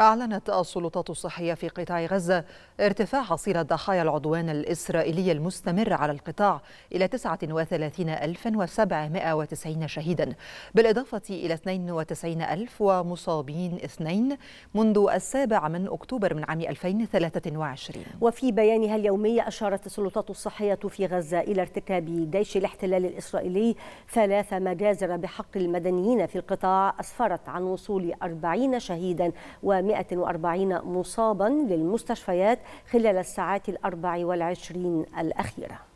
أعلنت السلطات الصحية في قطاع غزة ارتفاع حصيلة ضحايا العدوان الإسرائيلي المستمر على القطاع إلى 39790 شهيدا بالإضافة إلى 92000 ومصابين اثنين منذ السابع من أكتوبر من عام 2023 وفي بيانها اليومي أشارت السلطات الصحية في غزة إلى ارتكاب جيش الاحتلال الإسرائيلي ثلاث مجازر بحق المدنيين في القطاع أسفرت عن وصول 40 شهيدا و 140 مصابا للمستشفيات خلال الساعات الأربع والعشرين الأخيرة